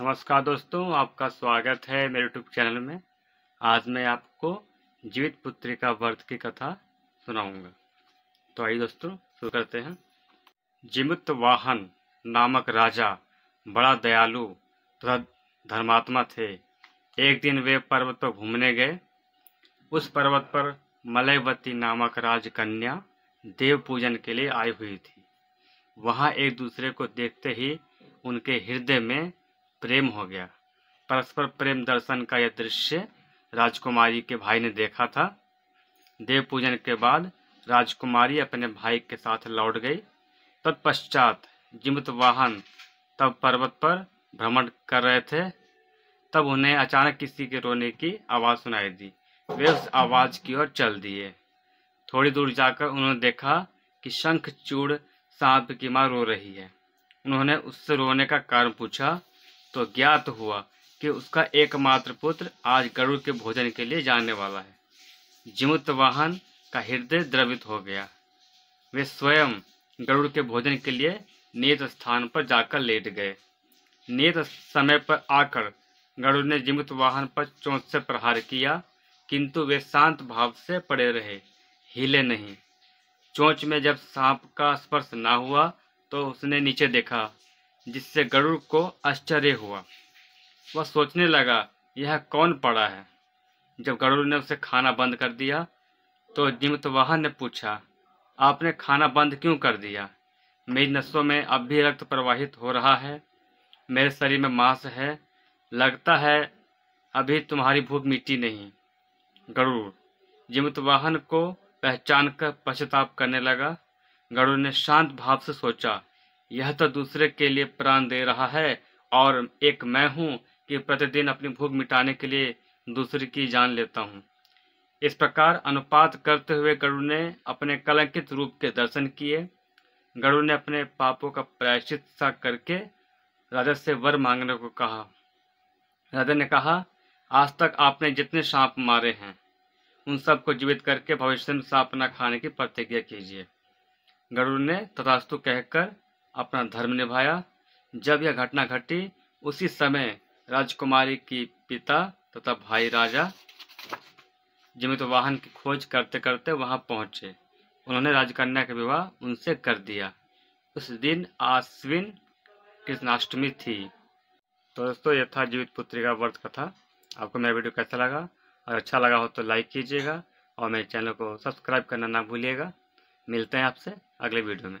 नमस्कार दोस्तों आपका स्वागत है मेरे यूट्यूब चैनल में आज मैं आपको जीवित पुत्री का व्रत की कथा सुनाऊंगा तो आइए दोस्तों शुरू करते हैं जीवित वाहन नामक राजा बड़ा दयालु तथा धर्मात्मा थे एक दिन वे पर्वत पर घूमने गए उस पर्वत पर मलयवती नामक राजकन्या देव पूजन के लिए आई हुई थी वहाँ एक दूसरे को देखते ही उनके हृदय में प्रेम हो गया परस्पर प्रेम दर्शन का यह दृश्य राजकुमारी के भाई ने देखा था देव पूजन के बाद राजकुमारी अपने भाई के साथ लौट गई तत्पश्चात जिमत वाहन तब पर्वत पर भ्रमण कर रहे थे तब उन्हें अचानक किसी के रोने की आवाज़ सुनाई दी वे उस आवाज़ की ओर चल दिए थोड़ी दूर जाकर उन्होंने देखा कि शंख चूड़ सांप की माँ रो रही है उन्होंने उससे रोने का कारण पूछा तो ज्ञात हुआ कि उसका एकमात्र पुत्र आज गरुड़ के भोजन के लिए जाने वाला है जिमुत वाहन का हृदय द्रवित हो गया वे स्वयं गरुड़ के भोजन के लिए नेत स्थान पर जाकर लेट गए नेत समय पर आकर गरुड़ ने जिमुत वाहन पर चोंच से प्रहार किया किंतु वे शांत भाव से पड़े रहे हिले नहीं चोंच में जब सांप का स्पर्श ना हुआ तो उसने नीचे देखा जिससे गरुड़ को आश्चर्य हुआ वह सोचने लगा यह कौन पड़ा है जब गरुड़ ने उसे खाना बंद कर दिया तो जिमतवाहन ने पूछा आपने खाना बंद क्यों कर दिया मेरी नसों में अब भी रक्त प्रवाहित हो रहा है मेरे शरीर में मांस है लगता है अभी तुम्हारी भूख मिट्टी नहीं गरुड़ जिमतवाहन को पहचान कर पश्चाताप करने लगा गरुड़ ने शांत भाव से सोचा यह तो दूसरे के लिए प्राण दे रहा है और एक मैं हूँ कि प्रतिदिन अपनी भूख मिटाने के लिए दूसरे की जान लेता हूँ इस प्रकार अनुपात करते हुए गरुड़ ने अपने कलंकित रूप के दर्शन किए गरुड़ ने अपने पापों का प्रायश्चित सा करके राजा से वर मांगने को कहा राजा ने कहा आज तक आपने जितने सांप मारे हैं उन सबको जीवित करके भविष्य में सांप न खाने की प्रतिज्ञा कीजिए गरुड़ ने तथास्तु कहकर अपना धर्म निभाया जब यह घटना घटी उसी समय राजकुमारी की पिता तथा भाई राजा जीवित वाहन की खोज करते करते वहां पहुंचे उन्होंने राजकन्या का विवाह उनसे कर दिया उस दिन आश्विन कृष्णाष्टमी थी तो दोस्तों यह था जीवित पुत्री का व्रत कथा आपको मेरा वीडियो कैसा लगा और अच्छा लगा हो तो लाइक कीजिएगा और मेरे चैनल को सब्सक्राइब करना ना भूलिएगा मिलते हैं आपसे अगले वीडियो में